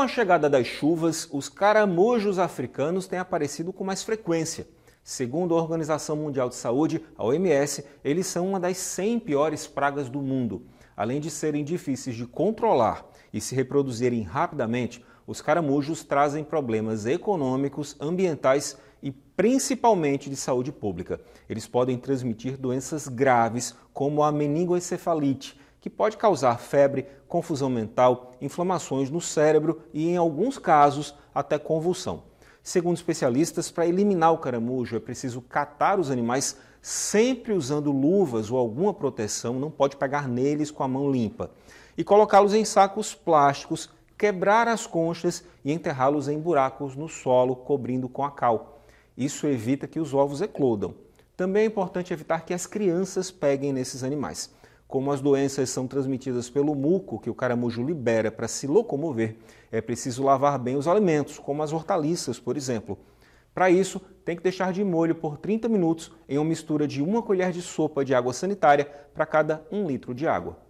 Com a chegada das chuvas, os caramujos africanos têm aparecido com mais frequência. Segundo a Organização Mundial de Saúde, a OMS, eles são uma das 100 piores pragas do mundo. Além de serem difíceis de controlar e se reproduzirem rapidamente, os caramujos trazem problemas econômicos, ambientais e principalmente de saúde pública. Eles podem transmitir doenças graves como a meningoencefalite, que pode causar febre, confusão mental, inflamações no cérebro e, em alguns casos, até convulsão. Segundo especialistas, para eliminar o caramujo é preciso catar os animais sempre usando luvas ou alguma proteção, não pode pegar neles com a mão limpa, e colocá-los em sacos plásticos, quebrar as conchas e enterrá-los em buracos no solo, cobrindo com a cal. Isso evita que os ovos eclodam. Também é importante evitar que as crianças peguem nesses animais como as doenças são transmitidas pelo muco que o caramujo libera para se locomover, é preciso lavar bem os alimentos, como as hortaliças, por exemplo. Para isso, tem que deixar de molho por 30 minutos em uma mistura de uma colher de sopa de água sanitária para cada 1 litro de água.